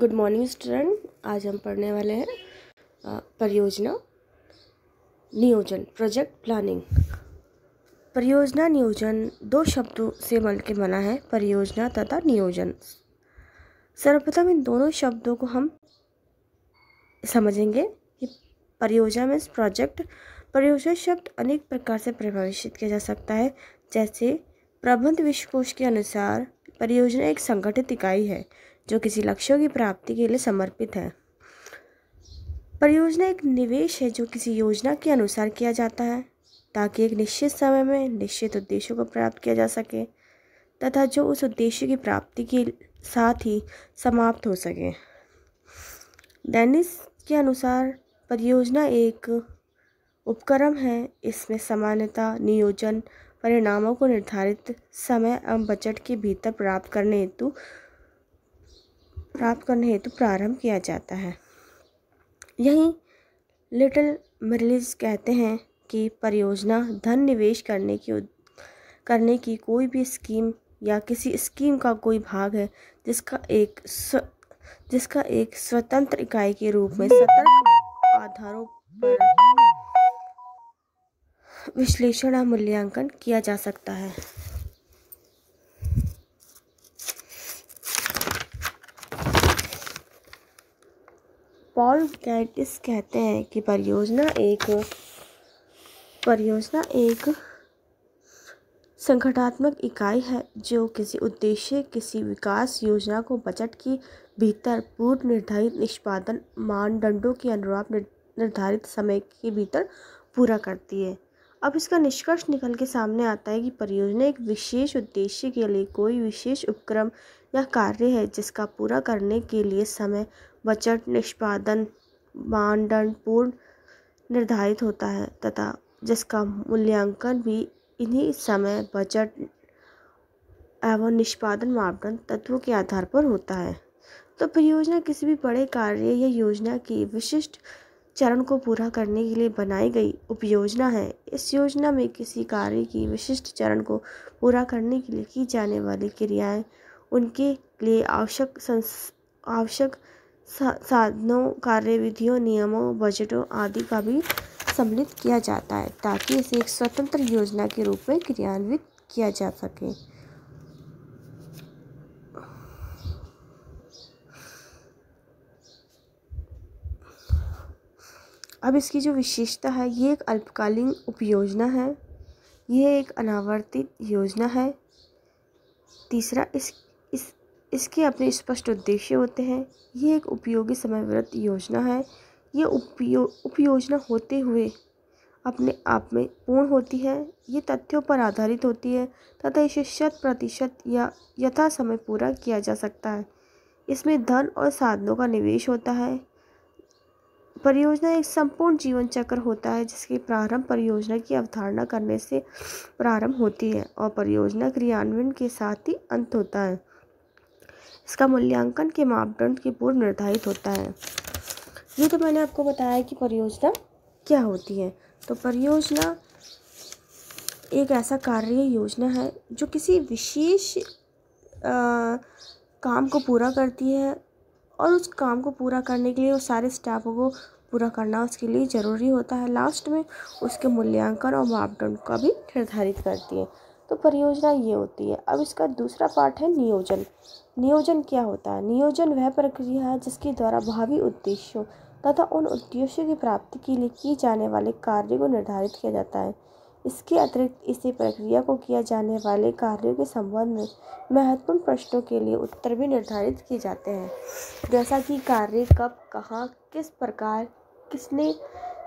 good morning student आज हम पढ़ने वाले हैं परियोजना नियोजन प्रोजेक्ट प्लानिंग परियोजना नियोजन दो शब्दों से के बना है परियोजना तथा नियोजन सर्वप्रथम इन दोनों शब्दों को हम समझेंगे कि परियोजना मीन्स प्रोजेक्ट परियोजना शब्द अनेक प्रकार से प्रभावित किया जा सकता है जैसे प्रबंध विश्वकोश के अनुसार परियोजना एक संगठित इकाई है जो किसी लक्ष्यों की प्राप्ति के लिए समर्पित है परियोजना एक निवेश है जो किसी योजना के अनुसार किया जाता है ताकि एक निश्चित समय में निश्चित उद्देश्यों को प्राप्त किया जा सके तथा जो उस उद्देश्य की प्राप्ति के साथ ही समाप्त हो सके डेनिस के अनुसार परियोजना एक उपक्रम है इसमें सामान्यता नियोजन परिणामों को निर्धारित समय एवं बजट के भीतर प्राप्त करने हेतु प्राप्त करने हेतु तो प्रारंभ किया जाता है यही लिटिल मरलिज कहते हैं कि परियोजना धन निवेश करने की करने की कोई भी स्कीम या किसी स्कीम का कोई भाग है जिसका एक स्व, जिसका एक स्वतंत्र इकाई के रूप में सतर्क आधारों पर विश्लेषण और मूल्यांकन किया जा सकता है पॉल गैटिस कहते हैं कि परियोजना एक परियोजना एक संगठनात्मक इकाई है जो किसी उद्देश्य किसी विकास योजना को बजट की भीतर पूर्व निर्धारित निष्पादन मानदंडों के अनुरूप निर्धारित समय के भीतर पूरा करती है अब इसका निष्कर्ष निकल के सामने आता है कि परियोजना एक विशेष उद्देश्य के लिए कोई विशेष उपक्रम यह कार्य है जिसका पूरा करने के लिए समय बजट निष्पादन मानदंड पूर्व निर्धारित होता है तथा जिसका मूल्यांकन भी इन्हीं समय बजट एवं निष्पादन मापदंड तत्वों के आधार पर होता है तो परियोजना किसी भी बड़े कार्य या योजना की विशिष्ट चरण को पूरा करने के लिए बनाई गई उपयोजना है इस योजना में किसी कार्य की विशिष्ट चरण को पूरा करने के लिए की जाने वाली क्रियाएं उनके लिए आवश्यक आवश्यक साधनों कार्यविधियों नियमों बजटों आदि का भी सम्मिलित किया जाता है ताकि इसे एक स्वतंत्र योजना के रूप में क्रियान्वित किया जा सके अब इसकी जो विशेषता है ये एक अल्पकालीन उपयोजना है यह एक अनावर्तित योजना है तीसरा इस इस इसके अपने स्पष्ट उद्देश्य होते हैं ये एक उपयोगी समयव्रत योजना है ये उपयो उपयोजना होते हुए अपने आप में पूर्ण होती है ये तथ्यों पर आधारित होती है तथा इसे शत प्रतिशत या यथा समय पूरा किया जा सकता है इसमें धन और साधनों का निवेश होता है परियोजना एक संपूर्ण जीवन चक्र होता है जिसकी प्रारंभ परियोजना की अवधारणा करने से प्रारंभ होती है और परियोजना क्रियान्वयन के साथ ही अंत होता है इसका मूल्यांकन के मापदंड के पूर्व निर्धारित होता है ये तो मैंने आपको बताया कि परियोजना क्या होती है तो परियोजना एक ऐसा कार्य योजना है जो किसी विशेष काम को पूरा करती है और उस काम को पूरा करने के लिए उस सारे स्टाफों को पूरा करना उसके लिए ज़रूरी होता है लास्ट में उसके मूल्यांकन और मापदंड का भी निर्धारित करती है तो परियोजना ये होती है अब इसका दूसरा पार्ट है नियोजन नियोजन क्या होता है नियोजन वह प्रक्रिया है जिसके द्वारा भावी उद्देश्यों तथा उन उद्देश्यों की प्राप्ति के लिए किए जाने वाले कार्य को निर्धारित किया जाता है इसके अतिरिक्त इसी प्रक्रिया को किया जाने वाले कार्यों के संबंध में महत्वपूर्ण प्रश्नों के लिए उत्तर भी निर्धारित किए जाते हैं जैसा कि कार्य कब कहाँ किस प्रकार किसने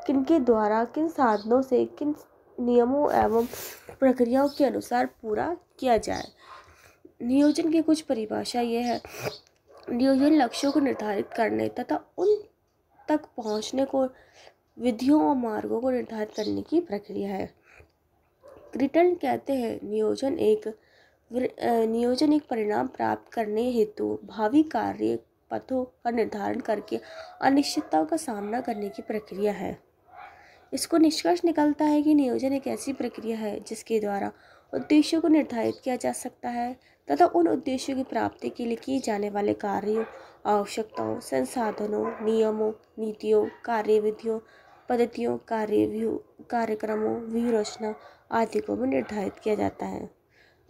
किनके द्वारा किन साधनों से किन नियमों एवं प्रक्रियाओं के अनुसार पूरा किया जाए नियोजन की कुछ परिभाषा ये है नियोजन लक्ष्यों को निर्धारित करने तथा उन तक पहुंचने को विधियों और मार्गों को निर्धारित करने की प्रक्रिया है क्रिटन कहते हैं नियोजन एक नियोजन एक परिणाम प्राप्त करने हेतु भावी कार्य पथों का निर्धारण करके अनिश्चितताओं का सामना करने की प्रक्रिया है इसको निष्कर्ष निकलता है कि नियोजन एक ऐसी प्रक्रिया है जिसके द्वारा उद्देश्यों को निर्धारित किया जा सकता है तथा उन उद्देश्यों की प्राप्ति के लिए किए जाने वाले कार्यों आवश्यकताओं संसाधनों नियमों नीतियों कार्यविधियों पद्धतियों कार्य कार्यक्रमों व्यूहरचना आदि को भी निर्धारित किया जाता है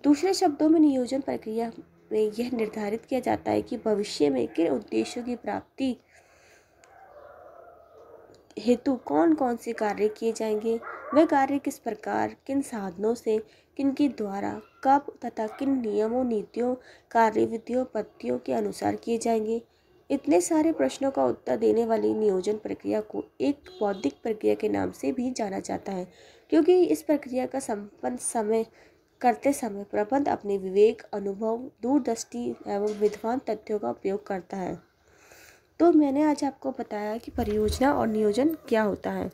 दूसरे शब्दों में नियोजन प्रक्रिया में यह निर्धारित किया जाता है कि भविष्य में किन उद्देश्यों की प्राप्ति हेतु कौन कौन से कार्य किए जाएंगे वह कार्य किस प्रकार किन साधनों से किन के द्वारा कब तथा किन नियमों नीतियों कार्यविधियों पद्धतियों के अनुसार किए जाएंगे इतने सारे प्रश्नों का उत्तर देने वाली नियोजन प्रक्रिया को एक बौद्धिक प्रक्रिया के नाम से भी जाना जाता है क्योंकि इस प्रक्रिया का संपन्न समय करते समय प्रबंध अपने विवेक अनुभव दूरदृष्टि एवं विद्वान तथ्यों का उपयोग करता है तो मैंने आज आपको बताया कि परियोजना और नियोजन क्या होता है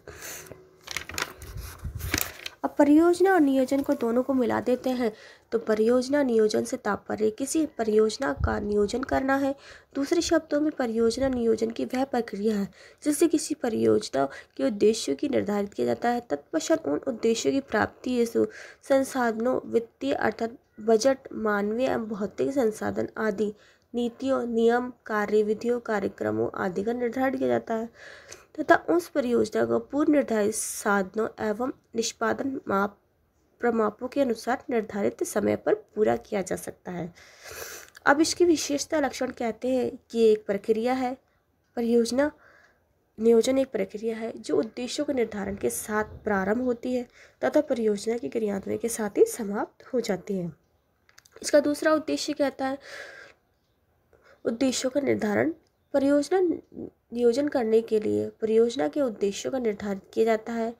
अब परियोजना और नियोजन को दोनों को मिला देते हैं तो परियोजना नियोजन से तात्पर्य किसी परियोजना का नियोजन करना है दूसरे शब्दों में परियोजना नियोजन की वह प्रक्रिया है जिससे किसी परियोजना के उद्देश्यों की निर्धारित किया जाता है तत्पश्चात उन उद्देश्यों की प्राप्ति हेतु संसाधनों वित्तीय अर्थात बजट मानवीय एवं भौतिक संसाधन आदि नीतियों नियम कार्यविधियों कार्यक्रमों आदि का निर्धारण किया जाता है तथा उस परियोजना को पूर्व निर्धारित साधनों एवं निष्पादन माप प्रमापों के अनुसार निर्धारित समय पर पूरा किया जा सकता है अब इसकी विशेषता लक्षण कहते हैं कि एक प्रक्रिया है परियोजना नियोजन एक प्रक्रिया है जो उद्देश्यों के निर्धारण के साथ प्रारंभ होती है तथा परियोजना के क्रियान्वयन के साथ ही समाप्त हो जाती है इसका दूसरा उद्देश्य कहता है उद्देश्यों का निर्धारण परियोजना नियोजन करने के लिए परियोजना के उद्देश्यों का निर्धारित किया जाता है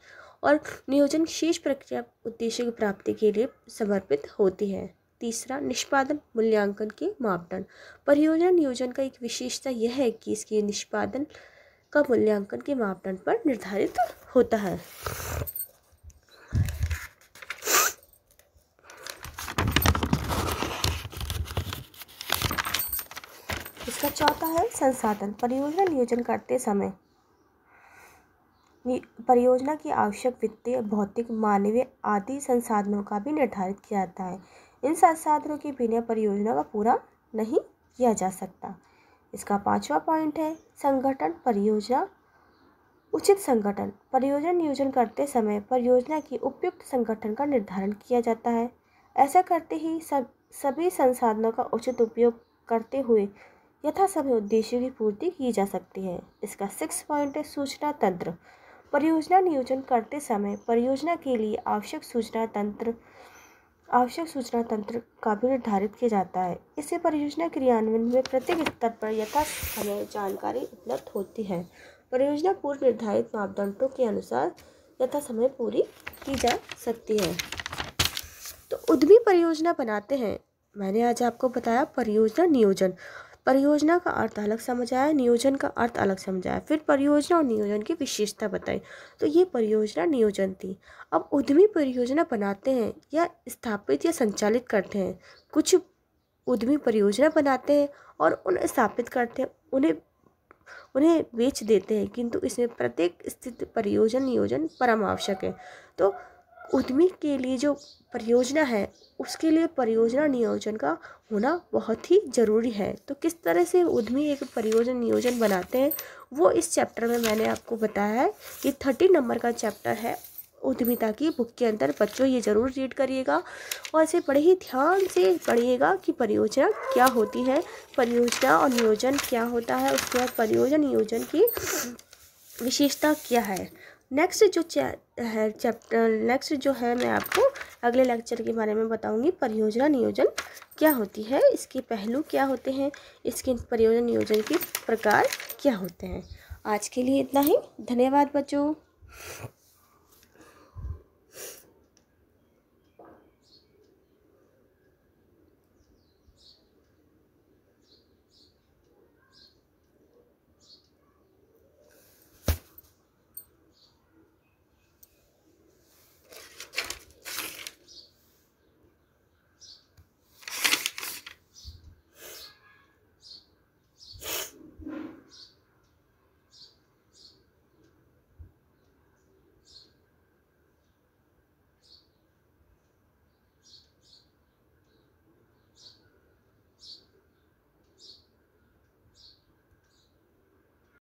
और नियोजन शेष प्रक्रिया उद्देश्य की प्राप्ति के लिए समर्पित होती है तीसरा निष्पादन मूल्यांकन के मापदंड परियोजना नियोजन का एक विशेषता यह है कि इसके निष्पादन का मूल्यांकन के मापदंड पर निर्धारित होता है इसका चौथा है संसाधन परियोजना नियोजन करते समय परियोजना की आवश्यक वित्तीय भौतिक मानवीय आदि संसाधनों का भी निर्धारित किया जाता है इन संसाधनों के बिना परियोजना का पूरा नहीं किया जा सकता इसका पांचवा पॉइंट है संगठन परियोजना उचित संगठन परियोजना नियोजन करते समय परियोजना की उपयुक्त संगठन का निर्धारण किया जाता है ऐसा करते ही सब सभी संसाधनों का उचित उपयोग करते हुए यथा यथासमय उद्देश्यों की पूर्ति की जा सकती है इसका सिक्स पॉइंट है सूचना तंत्र परियोजना नियोजन करते समय परियोजना के लिए आवश्यक सूचना तंत्र आवश्यक सूचना तंत्र का भी निर्धारित किया जाता है इससे परियोजना क्रियान्वयन में प्रत्येक स्तर पर यथासमय जानकारी उपलब्ध होती है परियोजना पूर्व निर्धारित मापदंडों के अनुसार यथा समय पूरी की जा सकती है तो उद्यमी परियोजना बनाते हैं मैंने आज आपको बताया परियोजना नियोजन परियोजना का अर्थ अलग समझाया नियोजन का अर्थ अलग समझाया फिर परियोजना और नियोजन की विशेषता बताई तो ये परियोजना नियोजन थी अब उद्यमी परियोजना बनाते हैं या स्थापित या संचालित करते हैं कुछ उद्यमी परियोजना बनाते हैं और उन स्थापित करते हैं उन्हें उन्हें बेच देते हैं किंतु इसमें प्रत्येक स्थित परियोजन नियोजन परम आवश्यक है तो उद्यमी के लिए जो परियोजना है उसके लिए परियोजना नियोजन का होना बहुत ही ज़रूरी है तो किस तरह से उद्यमी एक परियोजना नियोजन बनाते हैं वो इस चैप्टर में मैंने आपको बताया है ये थर्टी नंबर का चैप्टर है उद्यमिता की बुक के अंदर बच्चों ये ज़रूर रीड करिएगा और इसे बड़े ही ध्यान से पढ़िएगा कि परियोजना क्या होती है परियोजना और नियोजन क्या होता है उसके बाद परियोजन नियोजन की विशेषता क्या है नेक्स्ट जो है चैप्टर नेक्स्ट जो है मैं आपको अगले लेक्चर के बारे में बताऊंगी परियोजना नियोजन क्या होती है इसके पहलू क्या होते हैं इसके परियोजना नियोजन के प्रकार क्या होते हैं आज के लिए इतना ही धन्यवाद बच्चों